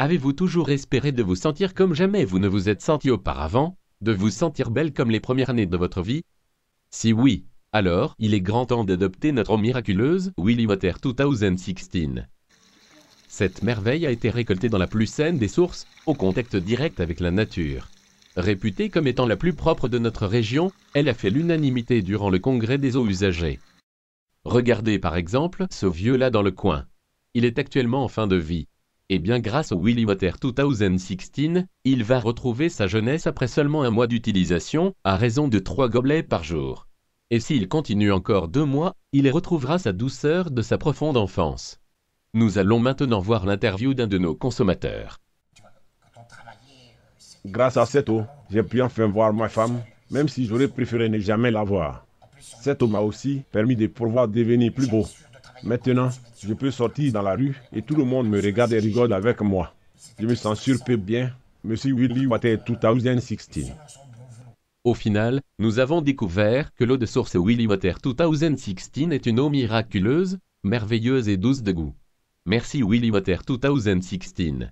Avez-vous toujours espéré de vous sentir comme jamais vous ne vous êtes senti auparavant, de vous sentir belle comme les premières années de votre vie Si oui, alors il est grand temps d'adopter notre miraculeuse Willy Water 2016. Cette merveille a été récoltée dans la plus saine des sources, au contact direct avec la nature. Réputée comme étant la plus propre de notre région, elle a fait l'unanimité durant le congrès des eaux usagées. Regardez par exemple ce vieux-là dans le coin. Il est actuellement en fin de vie. Et eh bien grâce au Willy Water 2016, il va retrouver sa jeunesse après seulement un mois d'utilisation, à raison de trois gobelets par jour. Et s'il continue encore deux mois, il retrouvera sa douceur de sa profonde enfance. Nous allons maintenant voir l'interview d'un de nos consommateurs. Grâce à cette eau, j'ai pu enfin voir ma femme, même si j'aurais préféré ne jamais la voir. Cette eau m'a aussi permis de pouvoir devenir plus beau, Maintenant, je peux sortir dans la rue et tout le monde me regarde et rigole avec moi. Je me sens peu bien, Monsieur Willy Water 2016. Au final, nous avons découvert que l'eau de source Willy Water 2016 est une eau miraculeuse, merveilleuse et douce de goût. Merci Willy Water 2016.